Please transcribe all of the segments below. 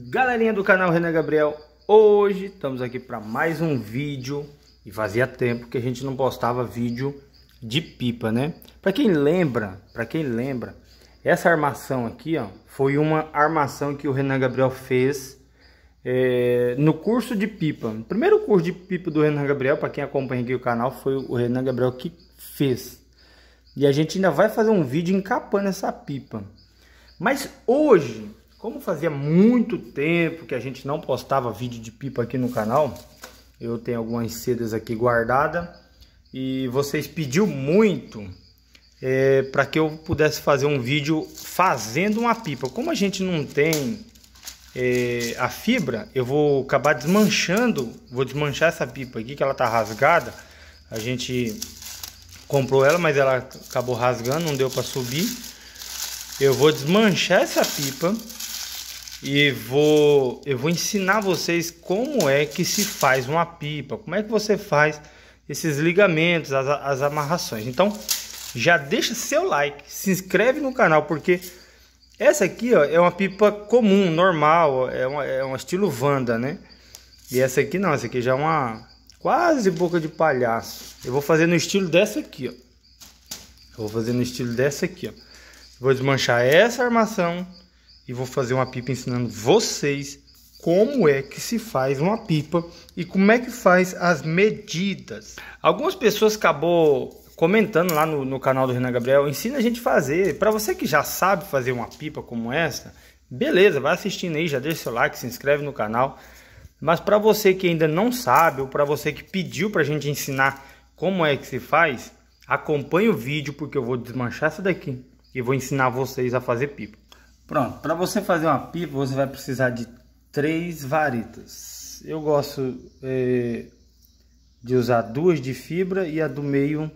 Galerinha do canal Renan Gabriel, hoje estamos aqui para mais um vídeo e fazia tempo que a gente não postava vídeo de pipa, né? Para quem lembra, para quem lembra, essa armação aqui, ó, foi uma armação que o Renan Gabriel fez é, no curso de pipa. O primeiro curso de pipa do Renan Gabriel, para quem acompanha aqui o canal, foi o Renan Gabriel que fez. E a gente ainda vai fazer um vídeo encapando essa pipa. Mas hoje como fazia muito tempo que a gente não postava vídeo de pipa aqui no canal, eu tenho algumas sedas aqui guardada e vocês pediu muito é, para que eu pudesse fazer um vídeo fazendo uma pipa. Como a gente não tem é, a fibra, eu vou acabar desmanchando, vou desmanchar essa pipa aqui que ela tá rasgada. A gente comprou ela, mas ela acabou rasgando, não deu para subir. Eu vou desmanchar essa pipa e vou eu vou ensinar vocês como é que se faz uma pipa, como é que você faz esses ligamentos, as, as amarrações. Então, já deixa seu like, se inscreve no canal porque essa aqui ó, é uma pipa comum, normal, é, uma, é um estilo Vanda, né? E essa aqui não, essa aqui já é uma quase boca de palhaço. Eu vou fazer no estilo dessa aqui, ó. Eu vou fazer no estilo dessa aqui, ó. Vou desmanchar essa armação e vou fazer uma pipa ensinando vocês como é que se faz uma pipa e como é que faz as medidas. Algumas pessoas acabou comentando lá no, no canal do Renan Gabriel, ensina a gente a fazer. Para você que já sabe fazer uma pipa como essa, beleza, vai assistindo aí, já deixa seu like, se inscreve no canal. Mas para você que ainda não sabe ou para você que pediu para a gente ensinar como é que se faz, acompanhe o vídeo porque eu vou desmanchar essa daqui e vou ensinar vocês a fazer pipa. Pronto, para você fazer uma pipa, você vai precisar de três varitas. Eu gosto é, de usar duas de fibra e a do meio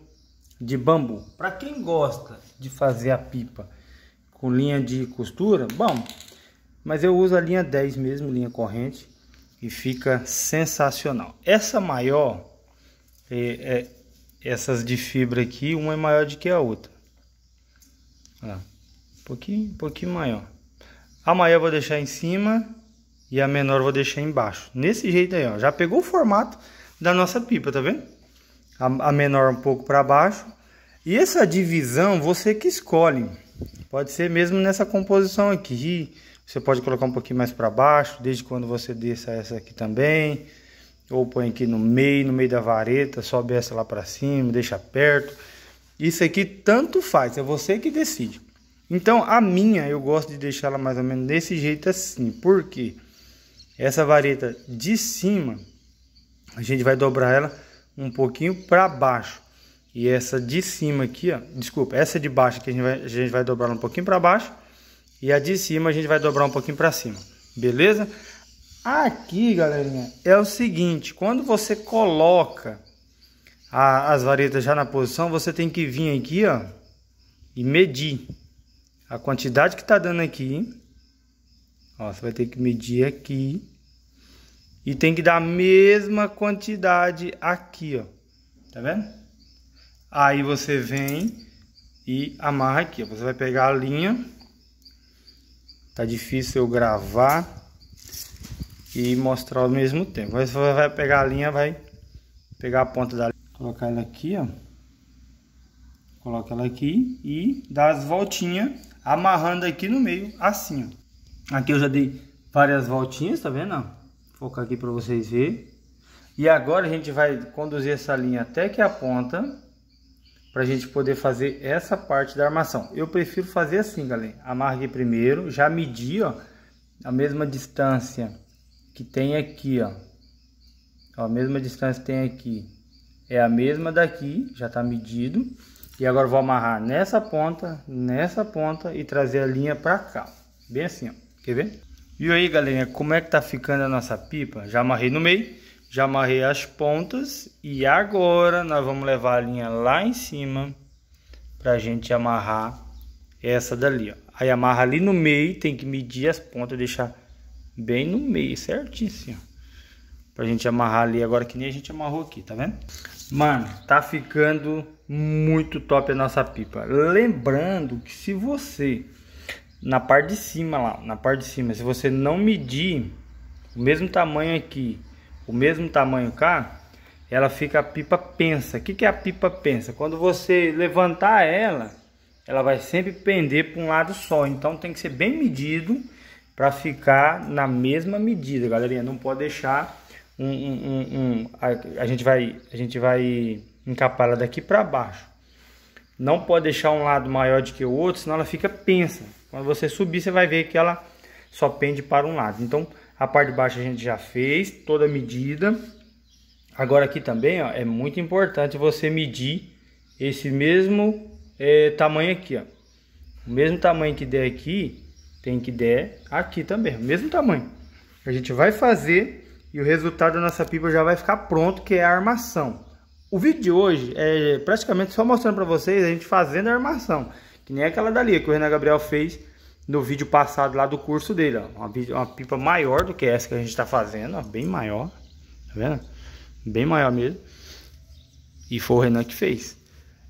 de bambu. Para quem gosta de fazer a pipa com linha de costura, bom, mas eu uso a linha 10 mesmo, linha corrente, e fica sensacional. Essa maior, é, é, essas de fibra aqui, uma é maior do que a outra. Olha lá. Um pouquinho, um pouquinho maior. A maior eu vou deixar em cima e a menor eu vou deixar embaixo. Nesse jeito aí, ó. Já pegou o formato da nossa pipa, tá vendo? A, a menor um pouco para baixo. E essa divisão você que escolhe. Pode ser mesmo nessa composição aqui. Você pode colocar um pouquinho mais para baixo, desde quando você desça essa aqui também. Ou põe aqui no meio, no meio da vareta, sobe essa lá para cima, deixa perto. Isso aqui tanto faz, é você que decide. Então a minha eu gosto de deixá-la mais ou menos desse jeito assim, porque essa vareta de cima a gente vai dobrar ela um pouquinho para baixo. E essa de cima aqui, ó, desculpa, essa de baixo que a gente vai, a gente vai dobrar um pouquinho para baixo. E a de cima a gente vai dobrar um pouquinho para cima, beleza? Aqui, galerinha, é o seguinte, quando você coloca a, as varetas já na posição, você tem que vir aqui, ó, e medir a quantidade que está dando aqui. Ó, você vai ter que medir aqui. E tem que dar a mesma quantidade aqui, ó. Tá vendo? Aí você vem e amarra aqui, ó. Você vai pegar a linha. Tá difícil eu gravar e mostrar ao mesmo tempo. você vai pegar a linha, vai pegar a ponta da linha. Colocar ela aqui, ó. Coloca ela aqui e dá as voltinhas, amarrando aqui no meio, assim, ó. Aqui eu já dei várias voltinhas, tá vendo? Vou focar aqui para vocês verem. E agora a gente vai conduzir essa linha até que a ponta, para a gente poder fazer essa parte da armação. Eu prefiro fazer assim, galera. Amarra aqui primeiro, já medi, ó, a mesma distância que tem aqui, ó. a mesma distância que tem aqui. É a mesma daqui, já está medido. E agora vou amarrar nessa ponta, nessa ponta e trazer a linha para cá. Bem assim, ó. Quer ver? E aí, galerinha, como é que tá ficando a nossa pipa? Já amarrei no meio, já amarrei as pontas. E agora nós vamos levar a linha lá em cima pra gente amarrar essa dali, ó. Aí amarra ali no meio, tem que medir as pontas, deixar bem no meio, certinho assim, ó. Pra gente amarrar ali agora que nem a gente amarrou aqui, tá vendo? Mano, tá ficando muito top a nossa pipa. Lembrando que se você na parte de cima lá, na parte de cima, se você não medir o mesmo tamanho aqui, o mesmo tamanho cá, ela fica a pipa pensa. O que, que é a pipa pensa? Quando você levantar ela, ela vai sempre pender para um lado só. Então tem que ser bem medido para ficar na mesma medida, galerinha. Não pode deixar um, um, um, um a, a gente vai, a gente vai encapar ela daqui para baixo. Não pode deixar um lado maior do que o outro, senão ela fica pensa. Quando você subir, você vai ver que ela só pende para um lado. Então, a parte de baixo a gente já fez, toda a medida. Agora aqui também, ó, é muito importante você medir esse mesmo é, tamanho aqui, ó. O mesmo tamanho que der aqui, tem que der aqui também, o mesmo tamanho. A gente vai fazer e o resultado da nossa pipa já vai ficar pronto, que é a armação. O vídeo de hoje é praticamente só mostrando para vocês a gente fazendo a armação. Que nem aquela dali que o Renan Gabriel fez no vídeo passado lá do curso dele. Ó. Uma, uma pipa maior do que essa que a gente está fazendo, ó. bem maior. Tá vendo? Bem maior mesmo. E foi o Renan que fez.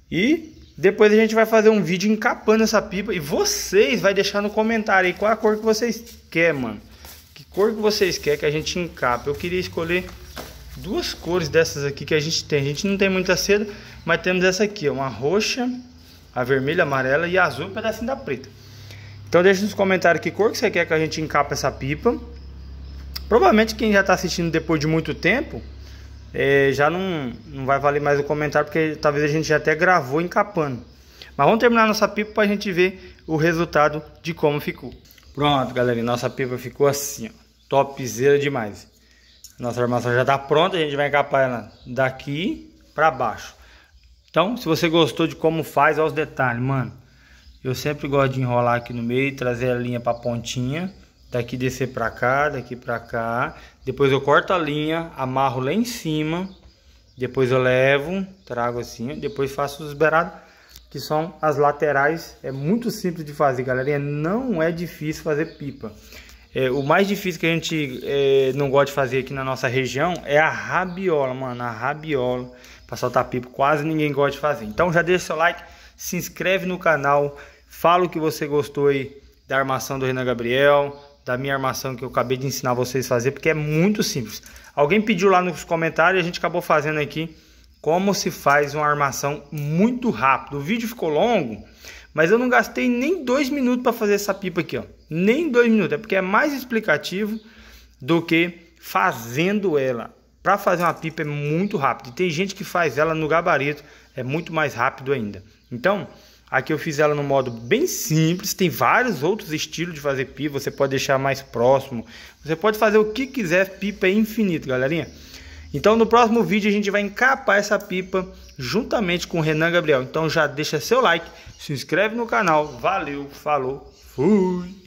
E depois a gente vai fazer um vídeo encapando essa pipa. E vocês vai deixar no comentário aí qual a cor que vocês querem, mano. Que cor que vocês querem que a gente encape. Eu queria escolher duas cores dessas aqui que a gente tem. A gente não tem muita seda, mas temos essa aqui, uma roxa, a vermelha, a amarela e a azul, um pedacinho da preta. Então deixa nos comentários que cor que você quer que a gente encapa essa pipa. Provavelmente quem já está assistindo depois de muito tempo, é, já não, não vai valer mais o comentário, porque talvez a gente já até gravou encapando. Mas vamos terminar nossa pipa para a gente ver o resultado de como ficou. Pronto, galerinha, nossa pipa ficou assim, ó, topzera demais. Nossa armação já está pronta, a gente vai encapar ela daqui para baixo. Então, se você gostou de como faz, olha os detalhes, mano. Eu sempre gosto de enrolar aqui no meio, trazer a linha para a pontinha. Daqui descer para cá, daqui para cá. Depois eu corto a linha, amarro lá em cima. Depois eu levo, trago assim. Depois faço os beirados, que são as laterais. É muito simples de fazer, galerinha. Não é difícil fazer pipa. É, o mais difícil que a gente é, não gosta de fazer aqui na nossa região é a rabiola, mano. A rabiola para soltar tá pipo, quase ninguém gosta de fazer. Então já deixa seu like, se inscreve no canal, fala o que você gostou aí da armação do Renan Gabriel, da minha armação que eu acabei de ensinar vocês a fazer, porque é muito simples. Alguém pediu lá nos comentários e a gente acabou fazendo aqui como se faz uma armação muito rápido. O vídeo ficou longo, mas eu não gastei nem dois minutos para fazer essa pipa aqui, ó. Nem dois minutos, é porque é mais explicativo do que fazendo ela. Para fazer uma pipa é muito rápido. E tem gente que faz ela no gabarito, é muito mais rápido ainda. Então, aqui eu fiz ela no modo bem simples. Tem vários outros estilos de fazer pipa, você pode deixar mais próximo. Você pode fazer o que quiser, pipa é infinito, galerinha. Então, no próximo vídeo a gente vai encapar essa pipa juntamente com o Renan Gabriel. Então já deixa seu like, se inscreve no canal. Valeu, falou, fui!